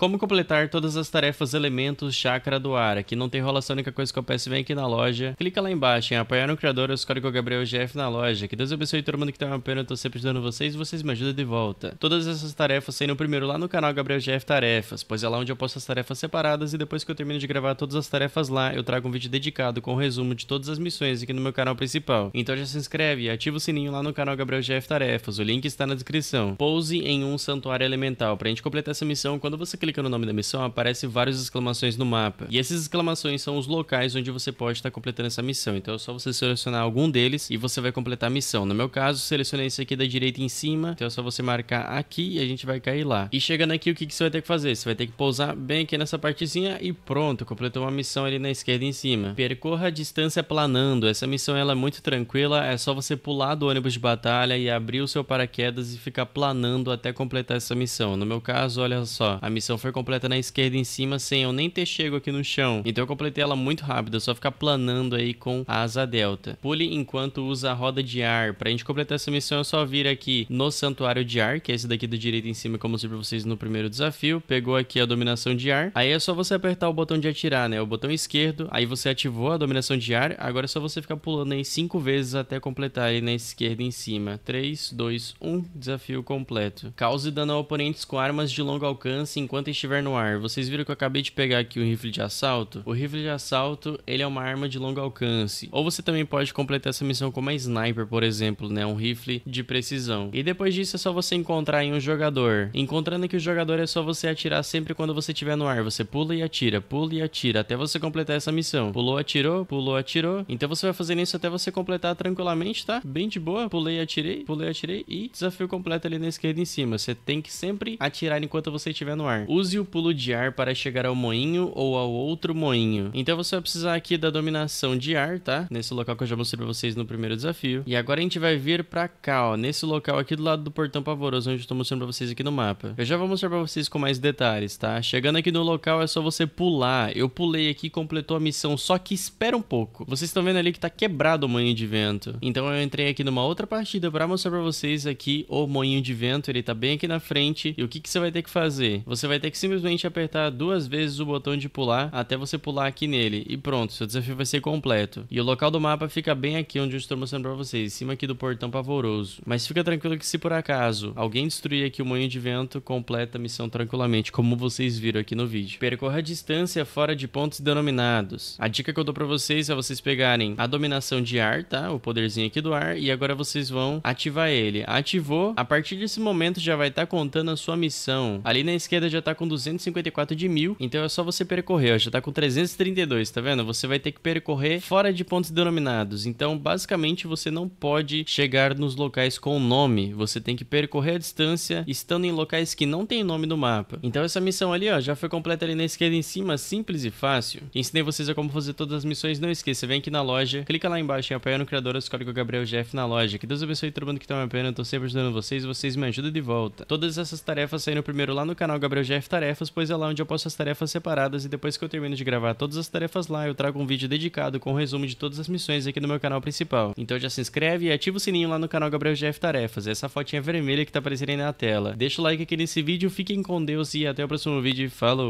Como completar todas as tarefas elementos chakra do ar? Aqui não tem enrolação, a única coisa que eu peço é vem aqui na loja. Clica lá embaixo em apoiar no criador, eu escolho o Gabriel Jeff na loja. Que Deus abençoe todo mundo que tem uma pena, eu tô sempre ajudando vocês e vocês me ajudam de volta. Todas essas tarefas saíram no primeiro lá no canal Gabriel Jeff Tarefas, pois é lá onde eu posto as tarefas separadas e depois que eu termino de gravar todas as tarefas lá, eu trago um vídeo dedicado com um resumo de todas as missões aqui no meu canal principal. Então já se inscreve e ativa o sininho lá no canal Gabriel Jeff Tarefas, o link está na descrição. Pose em um santuário elemental. Pra gente completar essa missão, quando você clica clica no nome da missão, aparece várias exclamações no mapa. E essas exclamações são os locais onde você pode estar completando essa missão. Então é só você selecionar algum deles e você vai completar a missão. No meu caso, selecionei esse aqui da direita em cima. Então é só você marcar aqui e a gente vai cair lá. E chegando aqui, o que, que você vai ter que fazer? Você vai ter que pousar bem aqui nessa partezinha e pronto, completou uma missão ali na esquerda em cima. Percorra a distância planando. Essa missão ela é muito tranquila, é só você pular do ônibus de batalha e abrir o seu paraquedas e ficar planando até completar essa missão. No meu caso, olha só, a missão foi completa na esquerda em cima sem eu nem ter chego aqui no chão. Então eu completei ela muito rápido, é só ficar planando aí com a asa delta. Pule enquanto usa a roda de ar. Pra gente completar essa missão é só vir aqui no santuário de ar, que é esse daqui da direita em cima, como eu mostrei pra vocês no primeiro desafio. Pegou aqui a dominação de ar. Aí é só você apertar o botão de atirar, né? O botão esquerdo. Aí você ativou a dominação de ar. Agora é só você ficar pulando aí cinco vezes até completar ele na esquerda em cima. 3, 2, 1. Desafio completo. Cause dano a oponentes com armas de longo alcance enquanto estiver no ar. Vocês viram que eu acabei de pegar aqui o um rifle de assalto? O rifle de assalto, ele é uma arma de longo alcance. Ou você também pode completar essa missão com uma sniper, por exemplo, né? Um rifle de precisão. E depois disso é só você encontrar em um jogador. Encontrando que o jogador é só você atirar sempre quando você estiver no ar. Você pula e atira, pula e atira, até você completar essa missão. Pulou, atirou, pulou, atirou. Então você vai fazer isso até você completar tranquilamente, tá? Bem de boa. Pulei, atirei, pulei, atirei e desafio completo ali na esquerda em cima. Você tem que sempre atirar enquanto você estiver no ar. O Use o pulo de ar para chegar ao moinho ou ao outro moinho. Então você vai precisar aqui da dominação de ar, tá? Nesse local que eu já mostrei pra vocês no primeiro desafio. E agora a gente vai vir pra cá, ó. Nesse local aqui do lado do portão pavoroso, onde eu tô mostrando pra vocês aqui no mapa. Eu já vou mostrar pra vocês com mais detalhes, tá? Chegando aqui no local é só você pular. Eu pulei aqui e completou a missão, só que espera um pouco. Vocês estão vendo ali que tá quebrado o moinho de vento. Então eu entrei aqui numa outra partida pra mostrar pra vocês aqui o moinho de vento. Ele tá bem aqui na frente. E o que que você vai ter que fazer? Você vai ter ter que simplesmente apertar duas vezes o botão de pular até você pular aqui nele. E pronto, seu desafio vai ser completo. E o local do mapa fica bem aqui onde eu estou mostrando pra vocês, em cima aqui do portão pavoroso. Mas fica tranquilo que se por acaso alguém destruir aqui o moinho de vento, completa a missão tranquilamente, como vocês viram aqui no vídeo. Percorra a distância fora de pontos denominados. A dica que eu dou pra vocês é vocês pegarem a dominação de ar, tá? O poderzinho aqui do ar, e agora vocês vão ativar ele. Ativou, a partir desse momento já vai estar tá contando a sua missão. Ali na esquerda já tá tá com 254 de mil, então é só você percorrer, ó, já tá com 332, tá vendo? Você vai ter que percorrer fora de pontos denominados, então basicamente você não pode chegar nos locais com o nome, você tem que percorrer a distância estando em locais que não tem nome no mapa. Então essa missão ali, ó, já foi completa ali na esquerda em cima, simples e fácil. Ensinei vocês a como fazer todas as missões, não esqueça, vem aqui na loja, clica lá embaixo em apoiar no criador, escolhe o Gabriel Jeff na loja. Que Deus abençoe todo mundo que tá me apoiando, eu tô sempre ajudando vocês, vocês me ajudam de volta. Todas essas tarefas saem no primeiro lá no canal Gabriel Jeff Tarefas, pois é lá onde eu posto as tarefas separadas e depois que eu termino de gravar todas as tarefas lá, eu trago um vídeo dedicado com um resumo de todas as missões aqui no meu canal principal. Então já se inscreve e ativa o sininho lá no canal Gabriel GF Tarefas, essa fotinha vermelha que tá aparecendo aí na tela. Deixa o like aqui nesse vídeo, fiquem com Deus e até o próximo vídeo. Falou!